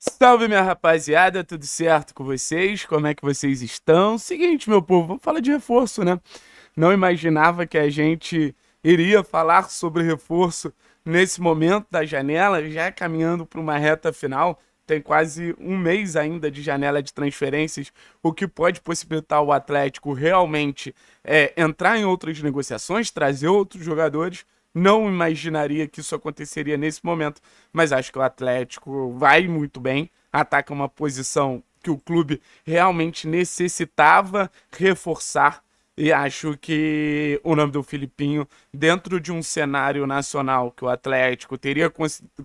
Salve, minha rapaziada, tudo certo com vocês? Como é que vocês estão? Seguinte, meu povo, vamos falar de reforço, né? Não imaginava que a gente iria falar sobre reforço nesse momento da janela, já caminhando para uma reta final. Tem quase um mês ainda de janela de transferências, o que pode possibilitar o Atlético realmente é, entrar em outras negociações, trazer outros jogadores não imaginaria que isso aconteceria nesse momento, mas acho que o Atlético vai muito bem, ataca uma posição que o clube realmente necessitava reforçar. E acho que o nome do Filipinho, dentro de um cenário nacional que o Atlético teria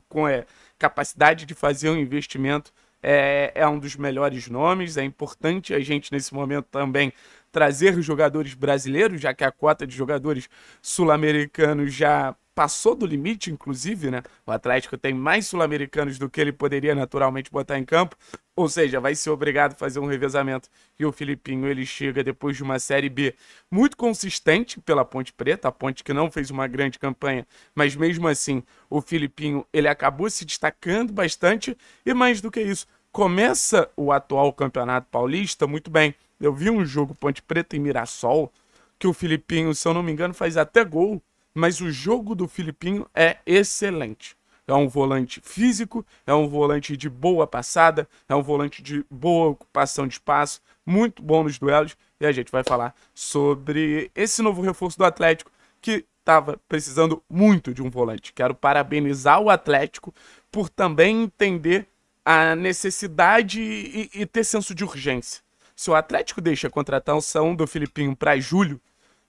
com, é, capacidade de fazer um investimento, é, é um dos melhores nomes. É importante a gente, nesse momento, também trazer jogadores brasileiros, já que a cota de jogadores sul-americanos já passou do limite, inclusive, né? O Atlético tem mais sul-americanos do que ele poderia naturalmente botar em campo, ou seja, vai ser obrigado a fazer um revezamento. E o Filipinho ele chega depois de uma Série B muito consistente pela Ponte Preta, a Ponte que não fez uma grande campanha, mas mesmo assim o Filipinho ele acabou se destacando bastante e mais do que isso, começa o atual Campeonato Paulista muito bem. Eu vi um jogo Ponte Preta e Mirassol, que o Filipinho, se eu não me engano, faz até gol, mas o jogo do Filipinho é excelente. É um volante físico, é um volante de boa passada, é um volante de boa ocupação de espaço, muito bom nos duelos. E a gente vai falar sobre esse novo reforço do Atlético que estava precisando muito de um volante. Quero parabenizar o Atlético por também entender a necessidade e, e ter senso de urgência. Se o Atlético deixa a contratação do Filipinho para julho,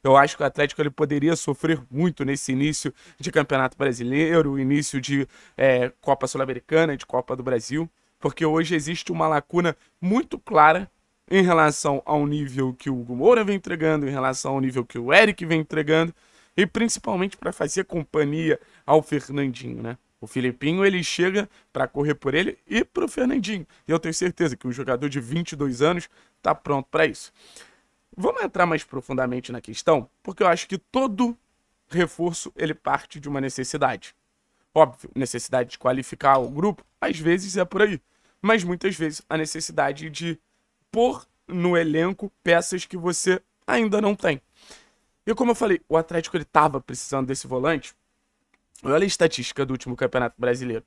eu acho que o Atlético ele poderia sofrer muito nesse início de Campeonato Brasileiro, início de é, Copa Sul-Americana, de Copa do Brasil, porque hoje existe uma lacuna muito clara em relação ao nível que o Hugo Moura vem entregando, em relação ao nível que o Eric vem entregando, e principalmente para fazer companhia ao Fernandinho, né? O Filipinho ele chega para correr por ele e para o Fernandinho. E eu tenho certeza que um jogador de 22 anos está pronto para isso. Vamos entrar mais profundamente na questão, porque eu acho que todo reforço ele parte de uma necessidade. Óbvio, necessidade de qualificar o grupo, às vezes é por aí, mas muitas vezes a necessidade de pôr no elenco peças que você ainda não tem. E como eu falei, o Atlético ele tava precisando desse volante, Olha a estatística do último Campeonato Brasileiro.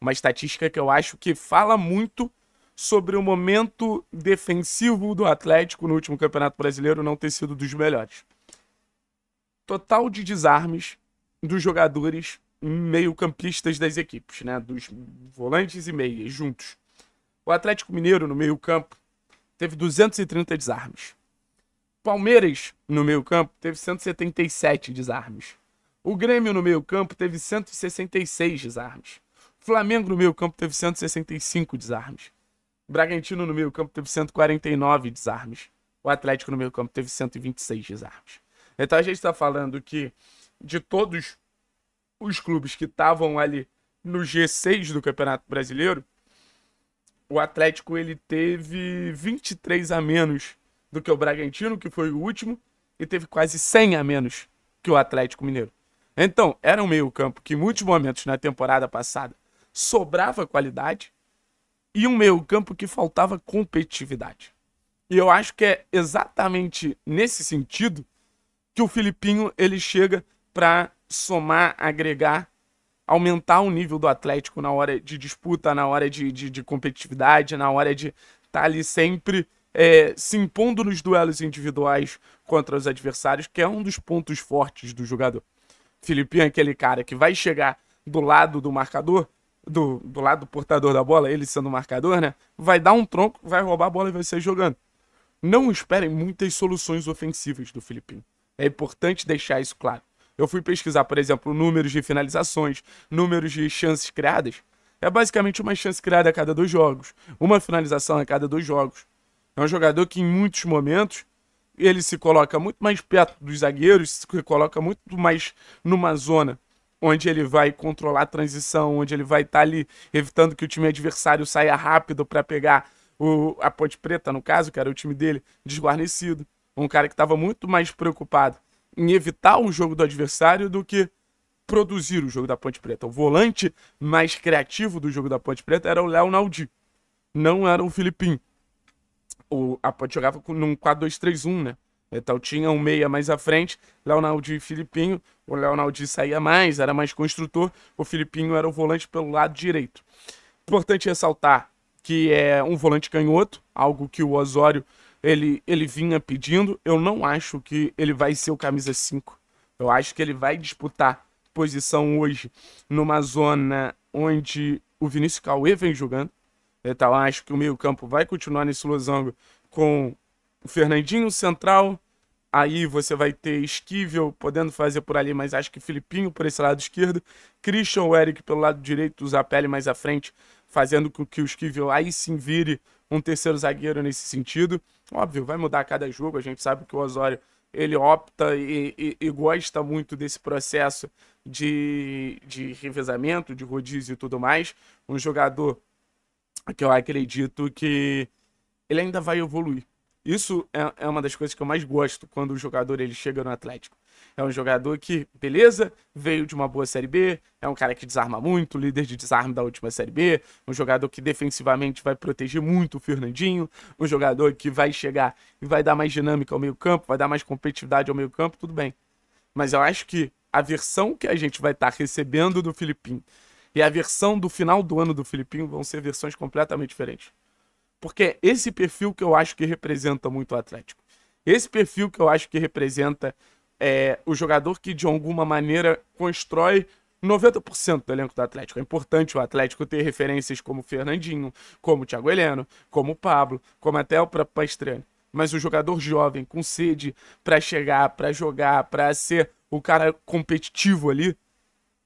Uma estatística que eu acho que fala muito sobre o momento defensivo do Atlético no último Campeonato Brasileiro não ter sido dos melhores. Total de desarmes dos jogadores meio-campistas das equipes, né? Dos volantes e meias juntos. O Atlético Mineiro no meio-campo teve 230 desarmes. Palmeiras no meio-campo teve 177 desarmes. O Grêmio no meio-campo teve 166 desarmes. O Flamengo no meio-campo teve 165 desarmes. O Bragantino no meio-campo teve 149 desarmes. O Atlético no meio-campo teve 126 desarmes. Então a gente está falando que de todos os clubes que estavam ali no G6 do Campeonato Brasileiro, o Atlético ele teve 23 a menos do que o Bragantino, que foi o último, e teve quase 100 a menos que o Atlético Mineiro. Então, era um meio-campo que, em muitos momentos na temporada passada, sobrava qualidade e um meio-campo que faltava competitividade. E eu acho que é exatamente nesse sentido que o Filipinho ele chega para somar, agregar, aumentar o nível do Atlético na hora de disputa, na hora de, de, de competitividade, na hora de estar tá ali sempre é, se impondo nos duelos individuais contra os adversários, que é um dos pontos fortes do jogador. Filipinho é aquele cara que vai chegar do lado do marcador, do, do lado do portador da bola, ele sendo o marcador, né? Vai dar um tronco, vai roubar a bola e vai sair jogando. Não esperem muitas soluções ofensivas do Filipinho. É importante deixar isso claro. Eu fui pesquisar, por exemplo, números de finalizações, números de chances criadas. É basicamente uma chance criada a cada dois jogos, uma finalização a cada dois jogos. É um jogador que em muitos momentos ele se coloca muito mais perto dos zagueiros, se coloca muito mais numa zona onde ele vai controlar a transição, onde ele vai estar tá ali evitando que o time adversário saia rápido para pegar o, a Ponte Preta, no caso, que era o time dele, desguarnecido. Um cara que estava muito mais preocupado em evitar o jogo do adversário do que produzir o jogo da Ponte Preta. O volante mais criativo do jogo da Ponte Preta era o Léo Naldi, não era o Filipinho o, a, jogava num 4-2-3-1, né? Então tinha um meia mais à frente, Leonardo e Filipinho. O Leonardo saía mais, era mais construtor. O Filipinho era o volante pelo lado direito. Importante ressaltar que é um volante canhoto, algo que o Osório ele, ele vinha pedindo. Eu não acho que ele vai ser o camisa 5. Eu acho que ele vai disputar posição hoje numa zona onde o Vinícius Cauê vem jogando. Então, acho que o meio-campo vai continuar nesse losango com o Fernandinho central. Aí você vai ter Esquivel podendo fazer por ali, mas acho que Filipinho por esse lado esquerdo. Christian o Eric pelo lado direito, usar a pele mais à frente, fazendo com que o Esquivel aí sim vire um terceiro zagueiro nesse sentido. Óbvio, vai mudar a cada jogo. A gente sabe que o Osório ele opta e, e, e gosta muito desse processo de, de revezamento, de rodízio e tudo mais. Um jogador que eu acredito que ele ainda vai evoluir. Isso é, é uma das coisas que eu mais gosto quando o jogador ele chega no Atlético. É um jogador que, beleza, veio de uma boa Série B, é um cara que desarma muito, líder de desarme da última Série B, um jogador que defensivamente vai proteger muito o Fernandinho, um jogador que vai chegar e vai dar mais dinâmica ao meio campo, vai dar mais competitividade ao meio campo, tudo bem. Mas eu acho que a versão que a gente vai estar tá recebendo do Filipinho e a versão do final do ano do Filipinho vão ser versões completamente diferentes. Porque esse perfil que eu acho que representa muito o Atlético. Esse perfil que eu acho que representa é, o jogador que, de alguma maneira, constrói 90% do elenco do Atlético. É importante o Atlético ter referências como Fernandinho, como Thiago Heleno, como Pablo, como até o próprio Pastrani. Mas o jogador jovem, com sede para chegar, para jogar, para ser o cara competitivo ali,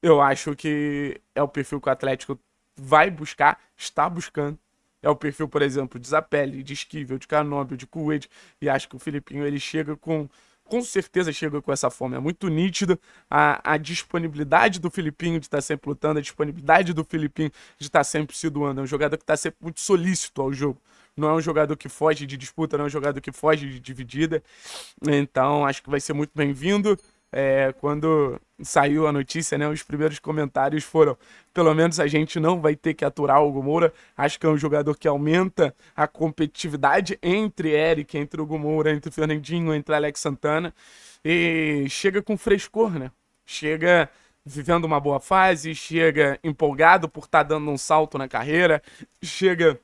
eu acho que é o perfil que o Atlético vai buscar, está buscando. É o perfil, por exemplo, de Zapelli, de Esquivel, de Canóbio, de Kuwait. E acho que o Filipinho ele chega com. Com certeza chega com essa fome. É muito nítido a, a disponibilidade do Filipinho de estar tá sempre lutando, a disponibilidade do Filipinho de estar tá sempre se doando. É um jogador que está sempre muito solícito ao jogo. Não é um jogador que foge de disputa, não é um jogador que foge de dividida. Então, acho que vai ser muito bem-vindo é, quando saiu a notícia, né, os primeiros comentários foram: pelo menos a gente não vai ter que aturar o Hugo Acho que é um jogador que aumenta a competitividade entre Eric, entre o Hugo entre o Fernandinho, entre Alex Santana. E chega com frescor, né? Chega vivendo uma boa fase, chega empolgado por estar tá dando um salto na carreira, chega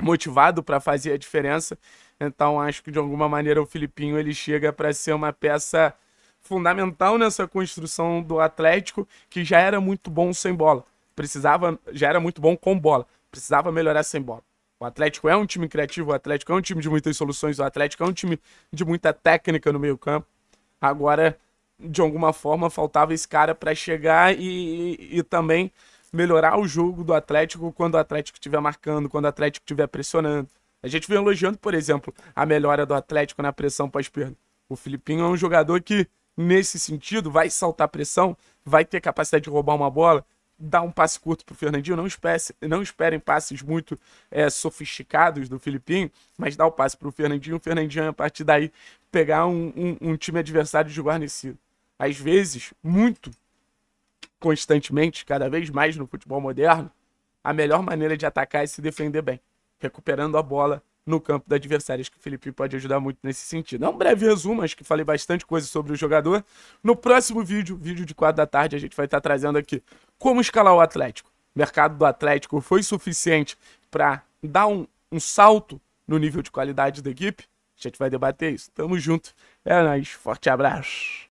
motivado para fazer a diferença. Então acho que de alguma maneira o Filipinho ele chega para ser uma peça fundamental nessa construção do Atlético, que já era muito bom sem bola. Precisava, já era muito bom com bola. Precisava melhorar sem bola. O Atlético é um time criativo, o Atlético é um time de muitas soluções, o Atlético é um time de muita técnica no meio-campo. Agora, de alguma forma, faltava esse cara para chegar e, e, também melhorar o jogo do Atlético quando o Atlético estiver marcando, quando o Atlético estiver pressionando. A gente vem elogiando, por exemplo, a melhora do Atlético na pressão pós-perda. O Filipinho é um jogador que nesse sentido, vai saltar pressão, vai ter capacidade de roubar uma bola, dar um passe curto para o Fernandinho. Não, espere não esperem passes muito é, sofisticados do Filipinho, mas dá o passe para o Fernandinho. O Fernandinho, a partir daí, pegar um, um, um time adversário de guarnecido. Às vezes, muito constantemente, cada vez mais no futebol moderno, a melhor maneira de atacar é se defender bem, recuperando a bola no campo do adversário. Acho que o Felipe pode ajudar muito nesse sentido. É um breve resumo, acho que falei bastante coisa sobre o jogador. No próximo vídeo, vídeo de 4 da tarde, a gente vai estar trazendo aqui como escalar o Atlético. O mercado do Atlético foi suficiente para dar um, um salto no nível de qualidade da equipe? A gente vai debater isso. Tamo junto. É nóis. Forte abraço.